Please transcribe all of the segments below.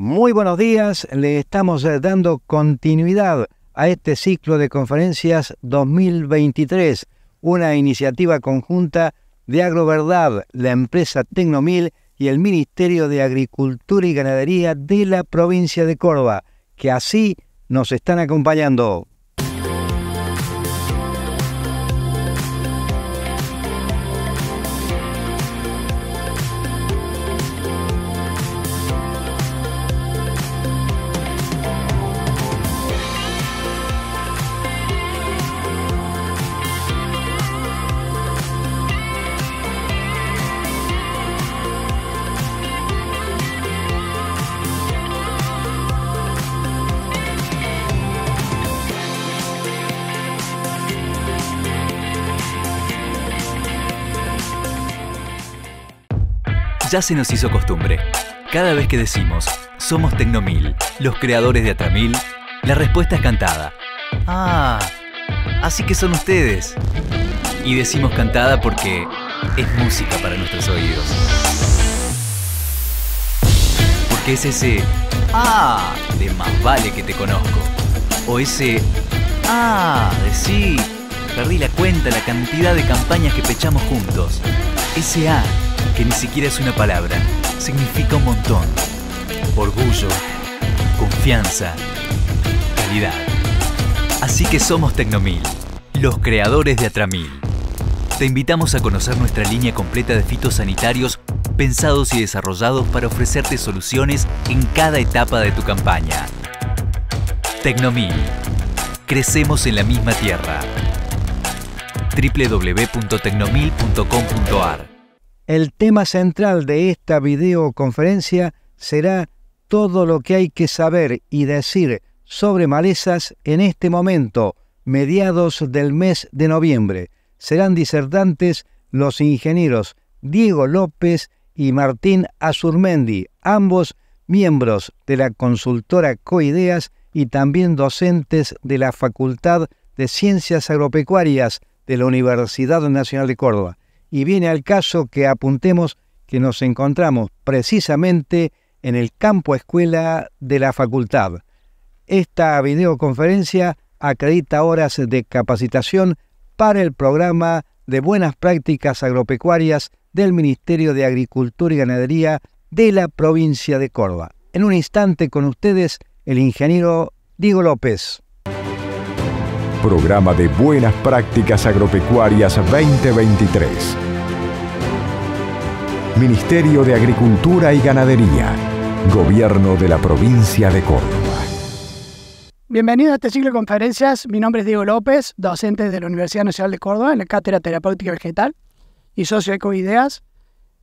Muy buenos días, le estamos eh, dando continuidad a este ciclo de conferencias 2023, una iniciativa conjunta de Agroverdad, la empresa Tecnomil y el Ministerio de Agricultura y Ganadería de la provincia de Córdoba, que así nos están acompañando. ya se nos hizo costumbre. Cada vez que decimos, somos Tecnomil, los creadores de Atramil, la respuesta es cantada. Ah, así que son ustedes. Y decimos cantada porque es música para nuestros oídos. Porque es ese, ah, de más vale que te conozco. O ese, ah, de sí, perdí la cuenta la cantidad de campañas que pechamos juntos. Ese ah, que ni siquiera es una palabra, significa un montón. Orgullo, confianza, calidad. Así que somos Tecnomil, los creadores de Atramil. Te invitamos a conocer nuestra línea completa de fitosanitarios pensados y desarrollados para ofrecerte soluciones en cada etapa de tu campaña. Tecnomil. Crecemos en la misma tierra. www.tecnomil.com.ar el tema central de esta videoconferencia será todo lo que hay que saber y decir sobre malezas en este momento, mediados del mes de noviembre. Serán disertantes los ingenieros Diego López y Martín Azurmendi, ambos miembros de la consultora Coideas y también docentes de la Facultad de Ciencias Agropecuarias de la Universidad Nacional de Córdoba y viene al caso que apuntemos que nos encontramos precisamente en el campo escuela de la facultad. Esta videoconferencia acredita horas de capacitación para el programa de buenas prácticas agropecuarias del Ministerio de Agricultura y Ganadería de la provincia de Córdoba. En un instante con ustedes, el ingeniero Diego López. Programa de Buenas Prácticas Agropecuarias 2023. Ministerio de Agricultura y Ganadería. Gobierno de la provincia de Córdoba. Bienvenido a este ciclo de conferencias. Mi nombre es Diego López, docente de la Universidad Nacional de Córdoba en la Cátedra Terapéutica Vegetal y Socio de Ecoideas.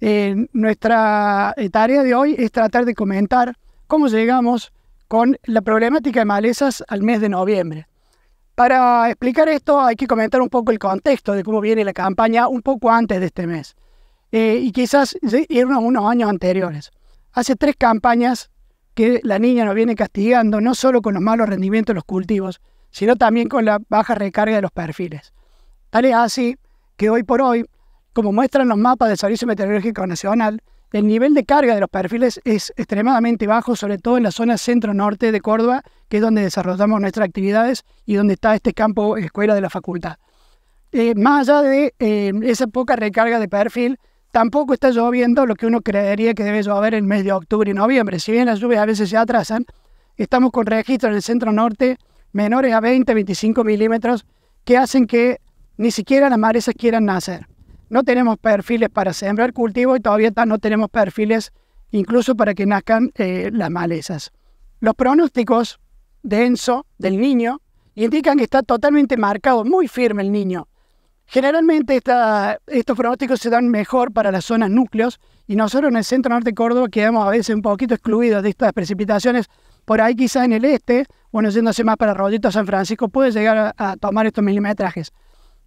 Eh, nuestra eh, tarea de hoy es tratar de comentar cómo llegamos con la problemática de malezas al mes de noviembre. Para explicar esto hay que comentar un poco el contexto de cómo viene la campaña un poco antes de este mes eh, y quizás ir unos años anteriores. Hace tres campañas que la niña nos viene castigando no solo con los malos rendimientos de los cultivos, sino también con la baja recarga de los perfiles. Tal es así que hoy por hoy, como muestran los mapas del Servicio Meteorológico Nacional, el nivel de carga de los perfiles es extremadamente bajo, sobre todo en la zona centro-norte de Córdoba, que es donde desarrollamos nuestras actividades y donde está este campo escuela de la facultad. Eh, más allá de eh, esa poca recarga de perfil, tampoco está lloviendo lo que uno creería que debe llover en el mes de octubre y noviembre. Si bien las lluvias a veces se atrasan, estamos con registros en el centro-norte menores a 20-25 milímetros que hacen que ni siquiera las maresas quieran nacer no tenemos perfiles para sembrar cultivo y todavía no tenemos perfiles incluso para que nazcan eh, las malezas. Los pronósticos de ENSO del niño, indican que está totalmente marcado, muy firme el niño. Generalmente estos pronósticos se dan mejor para las zonas núcleos y nosotros en el centro norte de Córdoba quedamos a veces un poquito excluidos de estas precipitaciones. Por ahí quizás en el este, bueno, yéndose más para Rodito San Francisco, puede llegar a, a tomar estos milimetrajes.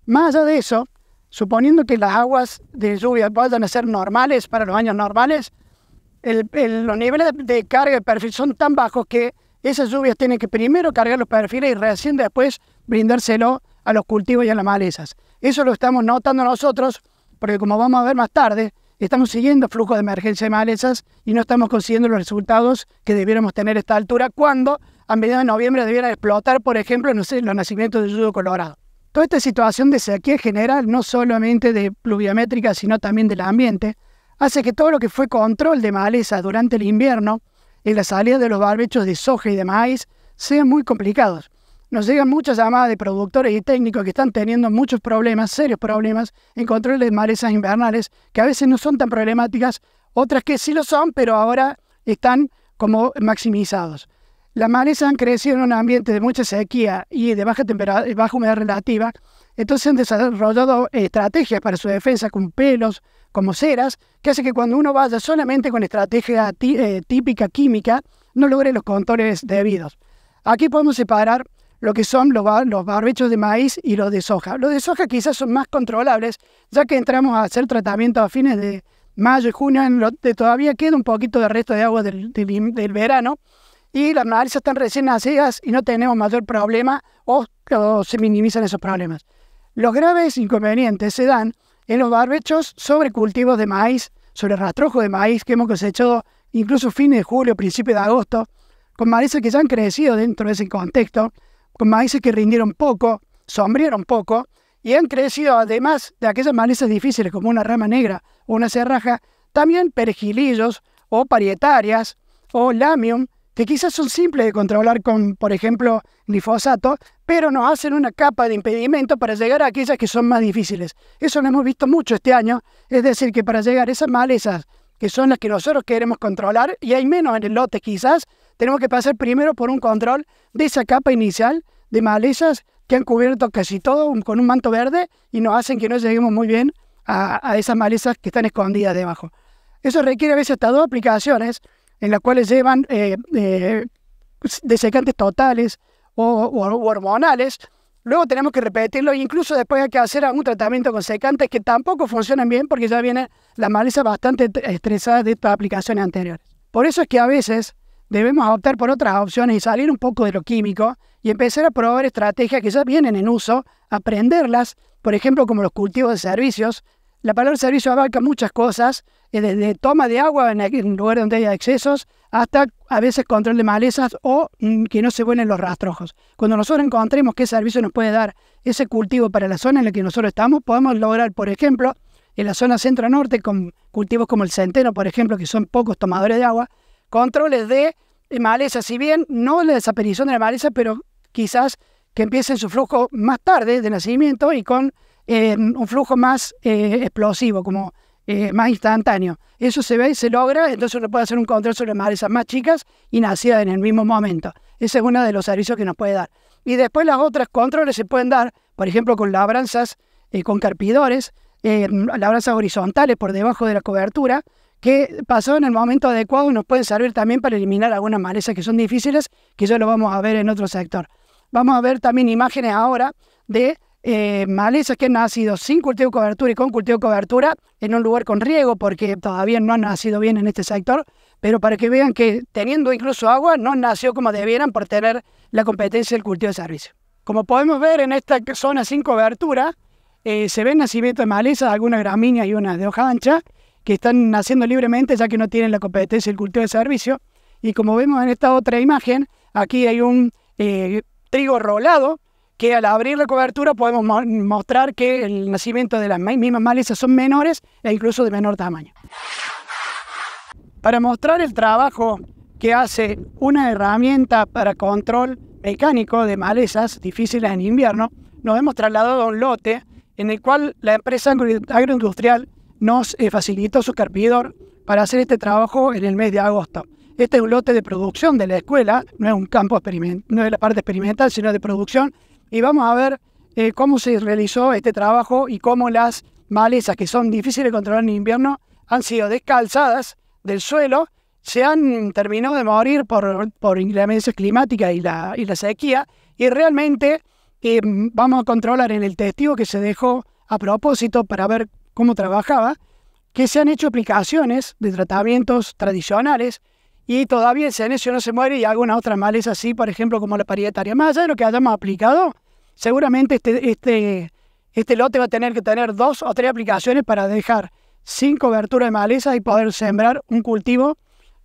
Más allá de eso, suponiendo que las aguas de lluvia vayan a ser normales para los años normales, el, los niveles de, carga de perfil son tan bajos que esas lluvias tienen que primero cargar los perfiles y recién después brindárselo a los cultivos y a las malezas. Eso lo estamos notando nosotros, porque como vamos a ver más tarde, estamos siguiendo flujos de emergencia de malezas y no estamos consiguiendo los resultados que debiéramos tener a esta altura cuando a mediados de noviembre debiera explotar, por ejemplo, no sé, los nacimientos de judo colorado. Toda esta situación de sequía general, no solamente de pluviométrica, sino también del ambiente, hace que todo lo que fue control de maleza durante el invierno y la salida de los barbechos de soja y de maíz sean muy complicados. Nos llegan muchas llamadas de productores y técnicos que están teniendo muchos problemas, serios problemas, en control de malezas invernales, que a veces no son tan problemáticas, otras que sí lo son, pero ahora están como maximizados. Las malezas han crecido en un ambiente de mucha sequía y de baja, baja humedad relativa, entonces han desarrollado eh, estrategias para su defensa con pelos, como ceras, que hace que cuando uno vaya solamente con estrategia eh, típica química, no logre los controles debidos. Aquí podemos separar lo que son los, los barbechos de maíz y los de soja. Los de soja quizás son más controlables, ya que entramos a hacer tratamiento a fines de mayo y junio, en todavía queda un poquito de resto de agua del verano, y las narices están recién nacidas y no tenemos mayor problema o, se minimizan esos problemas. Los graves inconvenientes se dan en los barbechos sobre cultivos de maíz, sobre rastrojo de maíz que hemos cosechado incluso fines de julio, principios de agosto, con maíces que ya han crecido dentro de ese contexto, con maíces que rindieron poco, sombrieron poco, y han crecido además de aquellas malezas difíciles como una rama negra o una cerraja, también perejilillos o parietarias o lamium que quizás son simples de controlar con, por ejemplo, glifosato, pero nos hacen una capa de impedimento para llegar a aquellas que son más difíciles. Eso lo hemos visto mucho este año, es decir, que para llegar a esas malezas, que son las que nosotros queremos controlar, y hay menos en el lote quizás, tenemos que pasar primero por un control de esa capa inicial de malezas que han cubierto casi todo con un manto verde y nos hacen que no lleguemos muy bien a, a esas malezas que están escondidas debajo. Eso requiere a veces hasta dos aplicaciones, en las cuales llevan eh, eh, pues, desecantes totales o, hormonales. Luego tenemos que repetirlo, incluso después hay que hacer algún tratamiento con secantes que tampoco funcionan bien porque ya viene la maleza bastante estresada de estas aplicaciones anteriores. Por eso es que a veces debemos optar por otras opciones y salir un poco de lo químico y empezar a probar estrategias que ya vienen en uso, aprenderlas, por ejemplo, como los cultivos de servicios, la palabra servicio abarca muchas cosas, desde eh, toma de agua en, el lugar donde haya excesos hasta a veces control de malezas o mm, que no se vuelen los rastrojos. Cuando nosotros encontremos qué servicio nos puede dar ese cultivo para la zona en la que nosotros estamos, podemos lograr, por ejemplo, en la zona centro-norte, con cultivos como el centeno, por ejemplo, que son pocos tomadores de agua, controles de eh, malezas. si bien no la desaparición de la maleza, pero quizás que empiecen su flujo más tarde de nacimiento y con un flujo más eh, explosivo, como eh, más instantáneo. Eso se ve y se logra, entonces uno puede hacer un control sobre malezas más chicas y nacidas en el mismo momento. Ese es uno de los servicios que nos puede dar. Y después las otras controles se pueden dar, por ejemplo, con labranzas, eh, con carpidores, labranzas horizontales por debajo de la cobertura, que pasó en el momento adecuado y nos pueden servir también para eliminar algunas malezas que son difíciles, que ya lo vamos a ver en otro sector. Vamos a ver también imágenes ahora de eh, malezas que han nacido sin cultivo de cobertura y con cultivo de cobertura en un lugar con riego, porque todavía no han nacido bien en este sector, pero para que vean que teniendo incluso agua no nació como debieran por tener la competencia del cultivo de servicio. Como podemos ver en esta zona sin cobertura, eh, se ven nacimientos de malezas, algunas gramíneas y unas de hoja ancha, que están naciendo libremente ya que no tienen la competencia del cultivo de servicio. Y como vemos en esta otra imagen, aquí hay un eh, trigo rolado, que al abrir la cobertura podemos mostrar que el nacimiento de las mismas malezas son menores e incluso de menor tamaño. Para mostrar el trabajo que hace una herramienta para control mecánico de malezas difíciles en invierno, nos hemos trasladado a un lote en el cual la empresa agroindustrial nos eh, facilitó su carpidor para hacer este trabajo en el mes de agosto. Este es un lote de producción de la escuela, no es un campo no es la parte experimental, sino de producción, y vamos a ver eh, cómo se realizó este trabajo y cómo las malezas que son difíciles de controlar en invierno han sido descalzadas del suelo, se han terminado de morir por, por inclemencias climáticas y la, y sequía y realmente eh, vamos a controlar en el testigo que se dejó a propósito para ver cómo trabajaba, que se han hecho aplicaciones de tratamientos tradicionales y todavía ese senecio no se muere y una otra maleza así, por ejemplo, como la parietaria. Más allá de lo que hayamos aplicado, seguramente este, este, este lote va a tener que tener dos o tres aplicaciones para dejar sin cobertura de maleza y poder sembrar un cultivo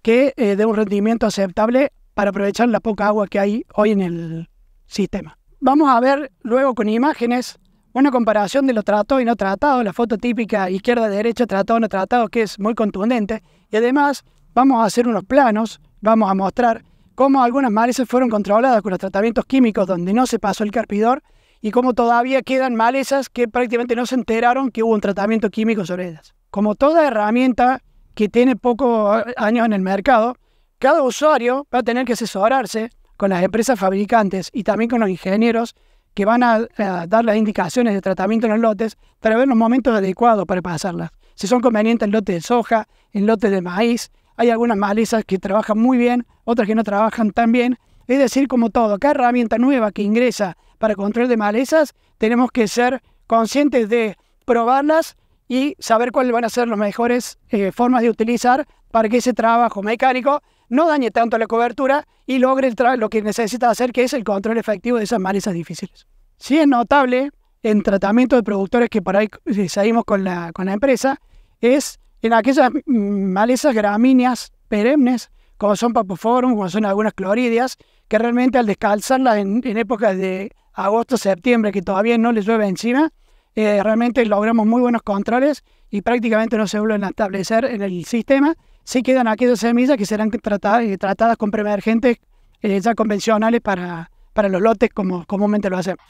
que eh, dé un rendimiento aceptable para aprovechar la poca agua que hay hoy en el sistema. Vamos a ver luego con imágenes una comparación de lo tratado y no tratado, la foto típica izquierda-derecha, tratado-no tratado, que es muy contundente. Y además vamos a hacer unos planos, vamos a mostrar cómo algunas malezas fueron controladas con los tratamientos químicos donde no se pasó el carpidor y cómo todavía quedan malezas que prácticamente no se enteraron que hubo un tratamiento químico sobre ellas. Como toda herramienta que tiene pocos eh, años en el mercado, cada usuario va a tener que asesorarse con las empresas fabricantes y también con los ingenieros que van a, dar las indicaciones de tratamiento en los lotes para ver los momentos adecuados para pasarlas. Si son convenientes en lotes de soja, en lotes de maíz, hay algunas malezas que trabajan muy bien, otras que no trabajan tan bien. Es decir, como todo, cada herramienta nueva que ingresa para control de malezas, tenemos que ser conscientes de probarlas y saber cuáles van a ser las mejores eh, formas de utilizar para que ese trabajo mecánico no dañe tanto la cobertura y logre lo que necesita hacer, que es el control efectivo de esas malezas difíciles. Si es notable en tratamiento de productores que por ahí eh, seguimos con con la empresa, es en aquellas malezas gramíneas perennes, como son papoforum, como son algunas cloridias, que realmente al descalzarlas en, épocas de agosto, septiembre, que todavía no les llueve encima, eh, realmente logramos muy buenos controles y prácticamente no se vuelven a establecer en el sistema. Sí quedan aquellas semillas que serán eh, tratadas, con premergentes eh, ya convencionales para, para los lotes como comúnmente lo hacemos.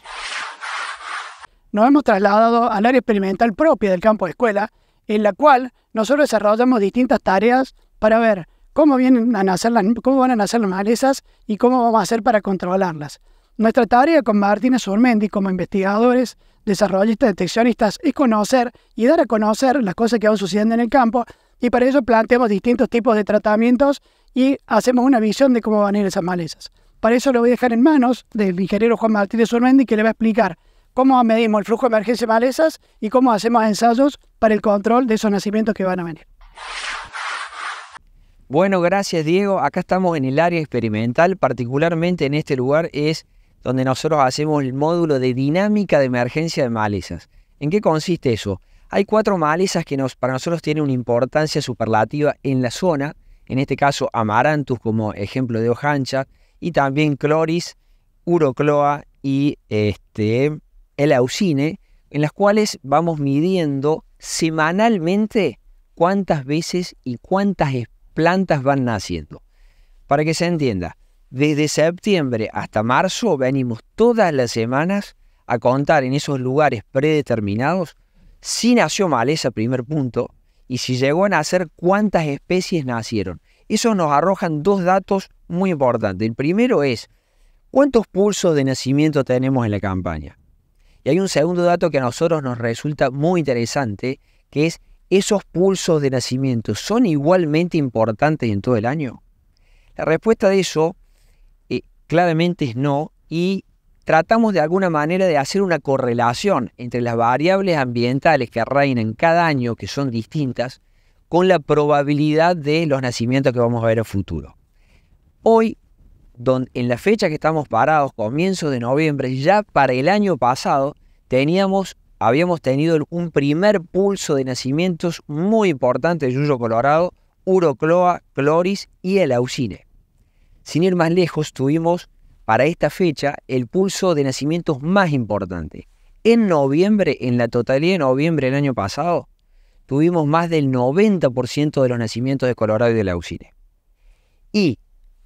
Nos hemos trasladado al área experimental propia del campo de escuela, en la cual nosotros desarrollamos distintas tareas para ver cómo, vienen a nacer cómo van a nacer las malezas y cómo vamos a hacer para controlarlas. Nuestra tarea con Martínez Urmendi como investigadores, desarrollistas, deteccionistas es conocer y dar a conocer las cosas que van sucediendo en el campo y para ello planteamos distintos tipos de tratamientos y hacemos una visión de cómo van a ir esas malezas. Para eso lo voy a dejar en manos del ingeniero Juan Martínez Urmendi que le va a explicar cómo medimos el flujo de emergencia de malezas y cómo hacemos ensayos para el control de esos nacimientos que van a venir. Bueno, gracias Diego. Acá estamos en el área experimental, particularmente en este lugar es donde nosotros hacemos el módulo de dinámica de emergencia de malezas. ¿En qué consiste eso? Hay cuatro malezas que para nosotros tienen una importancia superlativa en la zona, en este caso amaranthus como ejemplo de hojancha, y también cloris, urocloa y este, el aucine en las cuales vamos midiendo semanalmente cuántas veces y cuántas plantas van naciendo. Para que se entienda, desde septiembre hasta marzo venimos todas las semanas a contar en esos lugares predeterminados si nació maleza, primer punto, y si llegó a nacer, cuántas especies nacieron. Eso nos arrojan dos datos muy importantes. El primero es, ¿cuántos pulsos de nacimiento tenemos en la campaña? Y hay un segundo dato que a nosotros nos resulta muy interesante, que es esos pulsos de nacimiento son igualmente importantes en todo el año. La respuesta de eso eh, claramente es no y tratamos de alguna manera de hacer una correlación entre las variables ambientales que reinan cada año, que son distintas, con la probabilidad de los nacimientos que vamos a ver en el futuro. Hoy en la fecha que estamos parados, comienzo de noviembre, ya para el año pasado, teníamos, habíamos tenido un primer pulso de nacimientos muy importante de Yuyo Colorado, Urocloa, Cloris y el Aucine. Sin ir más lejos, tuvimos para esta fecha el pulso de nacimientos más importante. En noviembre, en la totalidad de noviembre del año pasado, tuvimos más del 90% de los nacimientos de Colorado y de la Y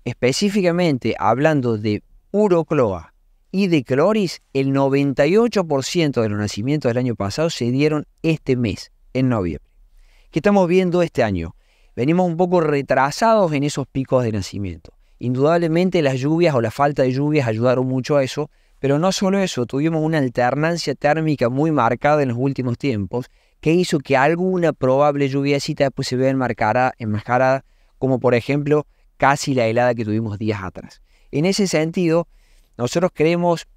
específicamente hablando de urocloa y de cloris, el 98% de los nacimientos del año pasado se dieron este mes, en noviembre. ¿Qué estamos viendo este año? Venimos un poco retrasados en esos picos de nacimiento. Indudablemente las lluvias o la falta de lluvias ayudaron mucho a eso, pero no solo eso, tuvimos una alternancia térmica muy marcada en los últimos tiempos que hizo que alguna probable lluviacita después se vea enmascarada, enmascarada como por ejemplo casi la helada que tuvimos días atrás. En ese sentido, nosotros creemos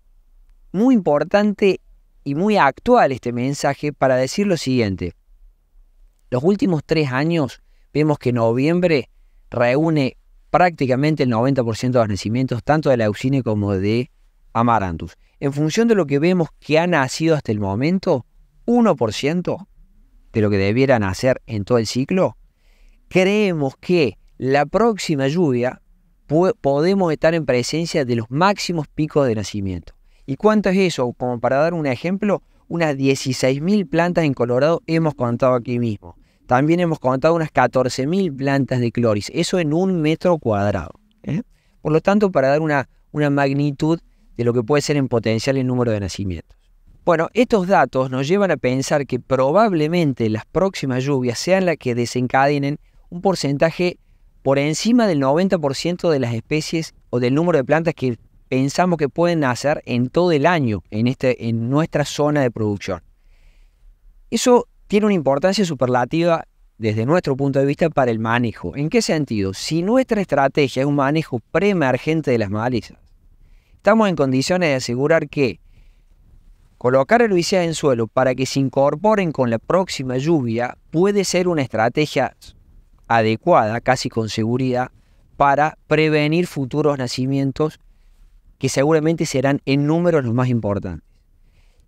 muy importante y muy actual este mensaje para decir lo siguiente. Los últimos tres años vemos que noviembre reúne prácticamente el 90% de los nacimientos tanto de la Eusine como de Amaranthus. En función de lo que vemos que ha nacido hasta el momento, 1% de lo que debiera nacer en todo el ciclo, creemos que la próxima lluvia podemos estar en presencia de los máximos picos de nacimiento. ¿Y cuánto es eso? Como para dar un ejemplo, unas 16.000 plantas en Colorado hemos contado aquí mismo. También hemos contado unas 14.000 plantas de cloris, eso en un metro cuadrado. ¿eh? Por lo tanto, para dar una, una magnitud de lo que puede ser en potencial el número de nacimientos. Bueno, estos datos nos llevan a pensar que probablemente las próximas lluvias sean las que desencadenen un porcentaje por encima del 90% de las especies o del número de plantas que pensamos que pueden nacer en todo el año en, este, en nuestra zona de producción. Eso tiene una importancia superlativa desde nuestro punto de vista para el manejo. ¿En qué sentido? Si nuestra estrategia es un manejo preemergente de las malizas, estamos en condiciones de asegurar que colocar herbicidas en suelo para que se incorporen con la próxima lluvia puede ser una estrategia adecuada, casi con seguridad, para prevenir futuros nacimientos que seguramente serán en números los más importantes.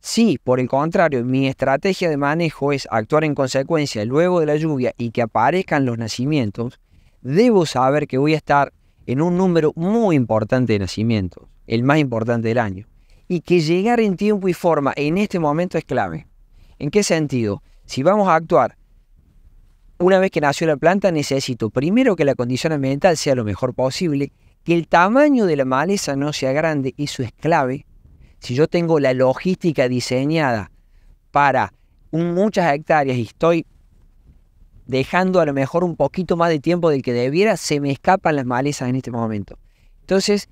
Si, por el contrario, mi estrategia de manejo es actuar en consecuencia luego de la lluvia y que aparezcan los nacimientos, debo saber que voy a estar en un número muy importante de nacimientos, el más importante del año, y que llegar en tiempo y forma en este momento es clave. ¿En qué sentido? Si vamos a actuar una vez que nació la planta necesito primero que la condición ambiental sea lo mejor posible, que el tamaño de la maleza no sea grande, eso es clave. Si yo tengo la logística diseñada para muchas hectáreas y estoy dejando a lo mejor un poquito más de tiempo del que debiera, se me escapan las malezas en este momento. Entonces,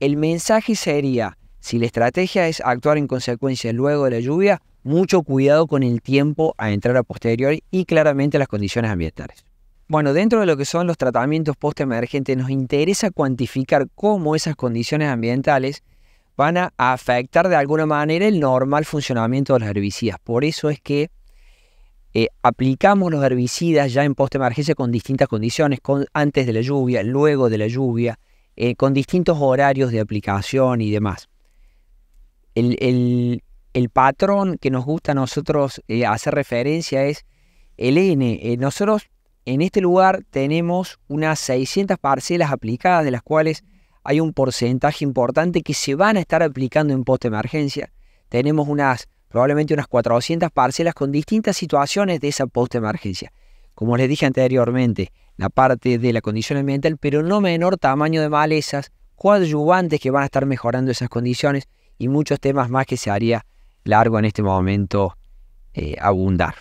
el mensaje sería, si la estrategia es actuar en consecuencia luego de la lluvia, mucho cuidado con el tiempo a entrar a posteriori y claramente las condiciones ambientales. Bueno, dentro de lo que son los tratamientos postemergentes, nos interesa cuantificar cómo esas condiciones ambientales van a afectar de alguna manera el normal funcionamiento de los herbicidas. Por eso es que eh, aplicamos los herbicidas ya en postemergencia con distintas condiciones, antes de la lluvia, luego de la lluvia, eh, con distintos horarios de aplicación y demás. el, el patrón que nos gusta a nosotros eh, hacer referencia es el N. Eh, nosotros en este lugar tenemos unas 600 parcelas aplicadas, de las cuales hay un porcentaje importante que se van a estar aplicando en post-emergencia. Tenemos unas, probablemente unas 400 parcelas con distintas situaciones de esa post-emergencia. Como les dije anteriormente, la parte de la condición ambiental, pero no menor tamaño de malezas, coadyuvantes que van a estar mejorando esas condiciones y muchos temas más que se haría largo en este momento eh, abundar.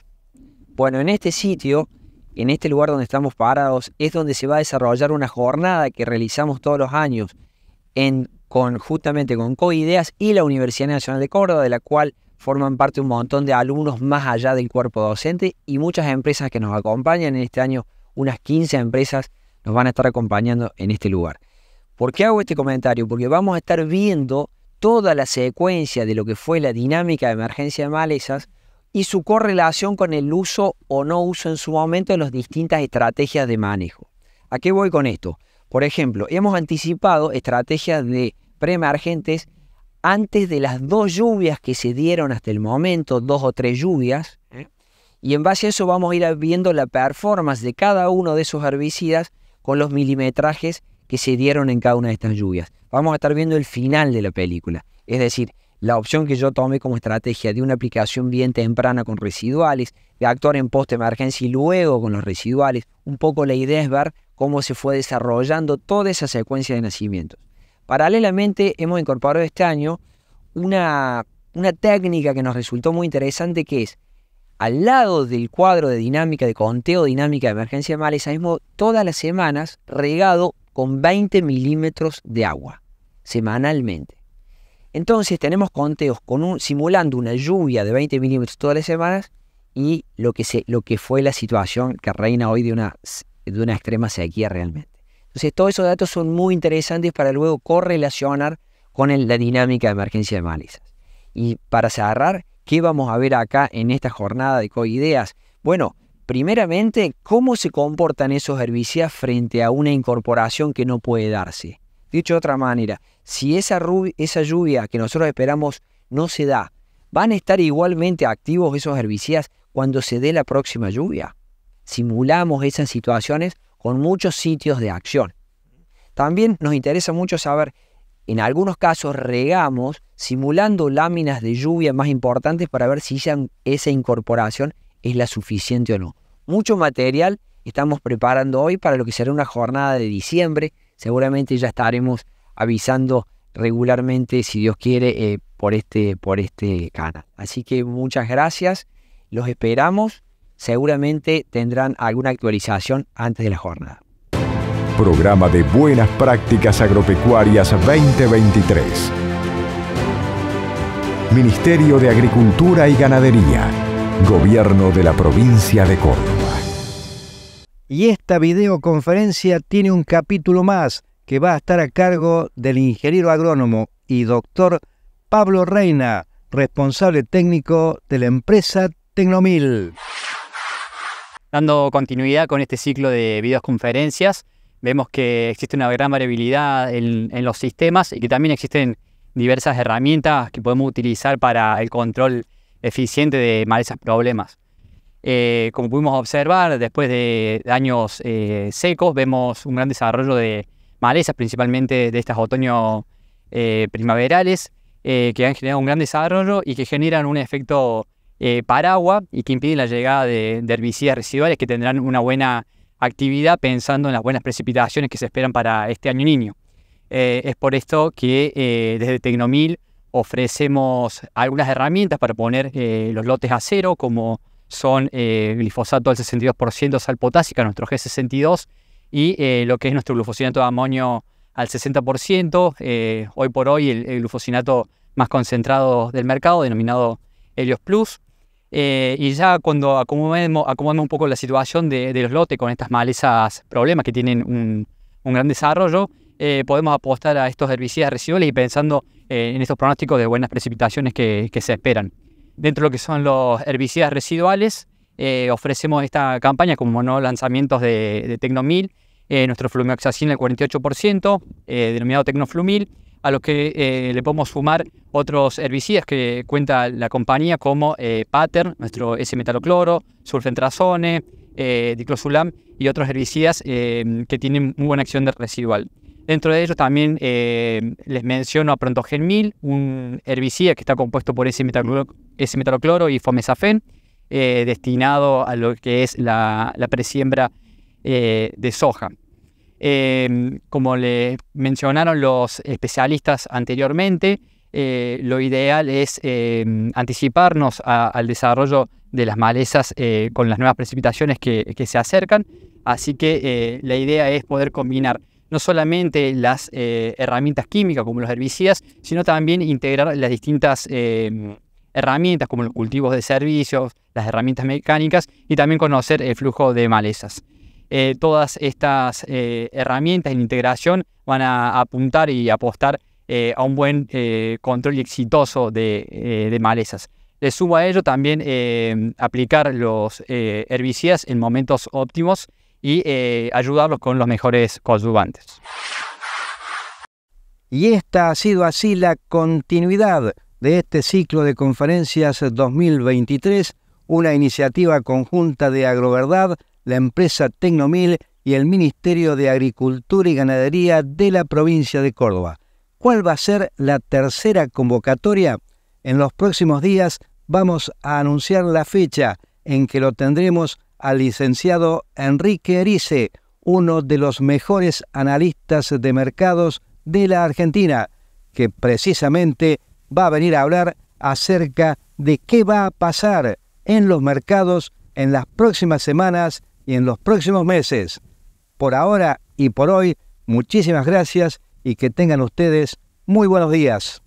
Bueno, en este sitio, en este lugar donde estamos parados, es donde se va a desarrollar una jornada que realizamos todos los años en, con, justamente con COIDEAS y la Universidad Nacional de Córdoba, de la cual forman parte un montón de alumnos más allá del cuerpo docente y muchas empresas que nos acompañan. En este año, unas 15 empresas nos van a estar acompañando en este lugar. ¿Por qué hago este comentario? Porque vamos a estar viendo toda la secuencia de lo que fue la dinámica de emergencia de malezas y su correlación con el uso o no uso en su momento de las distintas estrategias de manejo. ¿A qué voy con esto? Por ejemplo, hemos anticipado estrategias de preemergentes antes de las dos lluvias que se dieron hasta el momento, dos o tres lluvias, ¿eh? y en base a eso vamos a ir viendo la performance de cada uno de esos herbicidas con los milimetrajes que se dieron en cada una de estas lluvias vamos a estar viendo el final de la película. Es decir, la opción que yo tomé como estrategia de una aplicación bien temprana con residuales, de actuar en post-emergencia y luego con los residuales, un poco la idea es ver cómo se fue desarrollando toda esa secuencia de nacimientos. Paralelamente hemos incorporado este año una, una técnica que nos resultó muy interesante que es, al lado del cuadro de dinámica, de conteo dinámica de emergencia de maleza, mismo todas las semanas regado con 20 milímetros de agua semanalmente. Entonces tenemos conteos con un, simulando una lluvia de 20 milímetros todas las semanas y lo que, se, lo que fue la situación que reina hoy de una, de una extrema sequía realmente. Entonces todos esos datos son muy interesantes para luego correlacionar con la dinámica de emergencia de malizas Y para cerrar, ¿qué vamos a ver acá en esta jornada de COIDEAS? Bueno, Primeramente, cómo se comportan esos herbicidas frente a una incorporación que no puede darse. Dicho de otra manera, si esa, esa lluvia que nosotros esperamos no se da, ¿van a estar igualmente activos esos herbicidas cuando se dé la próxima lluvia? Simulamos esas situaciones con muchos sitios de acción. También nos interesa mucho saber, en algunos casos regamos simulando láminas de lluvia más importantes para ver si esa incorporación es la suficiente o no mucho material estamos preparando hoy para lo que será una jornada de diciembre. Seguramente ya estaremos avisando regularmente, si Dios quiere, eh, por, este, por este canal. Así que muchas gracias, los esperamos. Seguramente tendrán alguna actualización antes de la jornada. Programa de Buenas Prácticas Agropecuarias 2023. Ministerio de Agricultura y Ganadería. Gobierno de la provincia de Córdoba. Y esta videoconferencia tiene un capítulo más que va a estar a cargo del ingeniero agrónomo y doctor Pablo Reina, responsable técnico de la empresa Tecnomil. Dando continuidad con este ciclo de videoconferencias, vemos que existe una gran variabilidad en, los sistemas y que también existen diversas herramientas que podemos utilizar para el control eficiente de malezas problemas. Eh, como pudimos observar, después de años eh, secos, vemos un gran desarrollo de malezas, principalmente de estas otoños eh, primaverales, que han generado un gran desarrollo y que generan un efecto paraguas y que impiden la llegada de, de, herbicidas residuales que tendrán una buena actividad pensando en las buenas precipitaciones que se esperan para este año niño. es por esto que desde Tecnomil ofrecemos algunas herramientas para poner los lotes a cero, como son eh, glifosato al 62%, sal potásica, nuestro G62, y eh, lo que es nuestro glufosinato de amonio al 60%. Eh, hoy por hoy el, glufosinato más concentrado del mercado, denominado Helios Plus. y ya cuando acomodemos, un poco la situación de, los lotes con estas malezas problemas que tienen un, gran desarrollo, podemos apostar a estos herbicidas residuales y pensando en estos pronósticos de buenas precipitaciones que se esperan dentro de lo que son los herbicidas residuales, eh, ofrecemos esta campaña como no lanzamientos de, de Tecnomil, eh, nuestro Flumioxacin al 48%, denominado Tecnoflumil, a lo que eh, le podemos sumar otros herbicidas que cuenta la compañía como Pattern, nuestro S-metalocloro, sulfentrazone, diclosulam y otros herbicidas que tienen muy buena acción de residual. Dentro de ellos también eh, les menciono a Prontogen 1000, un herbicida que está compuesto por ese metalocloro, y fomesafen, eh, destinado a lo que es la, la presiembra eh, de soja. como le mencionaron los especialistas anteriormente, lo ideal es anticiparnos al desarrollo de las malezas con las nuevas precipitaciones que, que se acercan. Así que la idea es poder combinar no solamente las eh, herramientas químicas como los herbicidas, sino también integrar las distintas em, herramientas como los cultivos de servicios, las herramientas mecánicas y también conocer el flujo de malezas. Eh, todas estas eh, herramientas en integración van a apuntar y apostar a un buen control exitoso de, malezas. Le subo a ello también em, aplicar los herbicidas en momentos óptimos y eh, ayudarlos con los mejores coadyuvantes. Y esta ha sido así la continuidad de este ciclo de conferencias 2023, una iniciativa conjunta de Agroverdad, la empresa Tecnomil y el Ministerio de Agricultura y Ganadería de la provincia de Córdoba. ¿Cuál va a ser la tercera convocatoria? En los próximos días vamos a anunciar la fecha en que lo tendremos al licenciado Enrique Erice, uno de los mejores analistas de mercados de la Argentina, que precisamente va a venir a hablar acerca de qué va a pasar en los mercados en las próximas semanas y en los próximos meses. Por ahora y por hoy, muchísimas gracias y que tengan ustedes muy buenos días.